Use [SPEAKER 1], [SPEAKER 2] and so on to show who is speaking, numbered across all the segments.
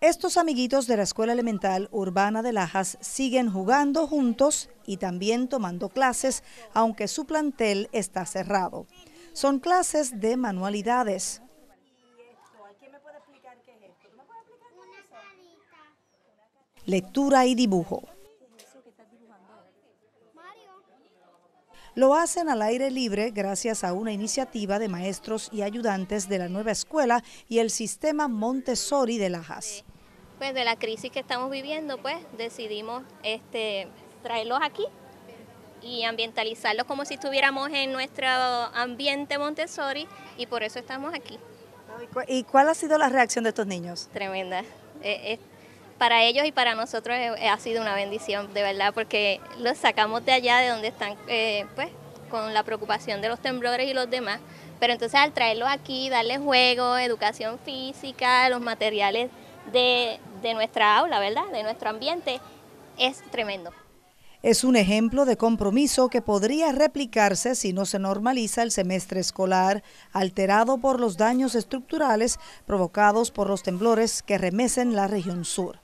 [SPEAKER 1] Estos amiguitos de la Escuela Elemental Urbana de Lajas siguen jugando juntos y también tomando clases, aunque su plantel está cerrado. Son clases de manualidades. Lectura y dibujo. Lo hacen al aire libre gracias a una iniciativa de maestros y ayudantes de la nueva escuela y el sistema Montessori de Lajas.
[SPEAKER 2] Pues de la crisis que estamos viviendo, pues decidimos este, traerlos aquí y ambientalizarlos como si estuviéramos en nuestro ambiente Montessori y por eso estamos aquí.
[SPEAKER 1] ¿Y cuál ha sido la reacción de estos niños?
[SPEAKER 2] Tremenda. E-, para ellos y para nosotros ha sido una bendición, de verdad, porque los sacamos de allá de donde están, eh, pues, con la preocupación de los temblores y los demás. Pero entonces al traerlos aquí, darles juego, educación física, los materiales de, de nuestra aula, ¿verdad? De nuestro ambiente, es tremendo.
[SPEAKER 1] Es un ejemplo de compromiso que podría replicarse si no se normaliza el semestre escolar, alterado por los daños estructurales provocados por los temblores que remecen la región sur.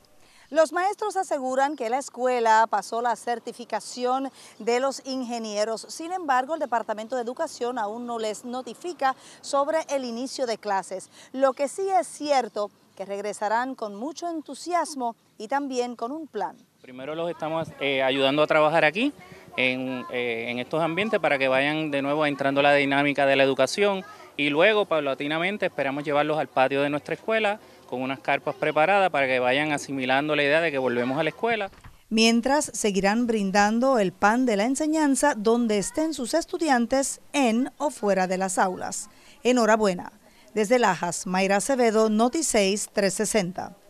[SPEAKER 1] Los maestros aseguran que la escuela pasó la certificación de los ingenieros. Sin embargo, el Departamento de Educación aún no les notifica sobre el inicio de clases. Lo que sí es cierto que regresarán con mucho entusiasmo y también con un plan.
[SPEAKER 3] Primero los estamos eh, ayudando a trabajar aquí, eh, en, estos ambientes, para que vayan de nuevo entrando la dinámica de la educación y luego, paulatinamente, esperamos llevarlos al patio de nuestra escuela con unas carpas preparadas para que vayan asimilando la idea de que volvemos a la escuela. Mientras
[SPEAKER 1] seguirán brindando el pan de la enseñanza donde estén sus estudiantes en o fuera de las aulas. Enhorabuena. Desde Lajas, Mayra Acevedo, Noticeis 360.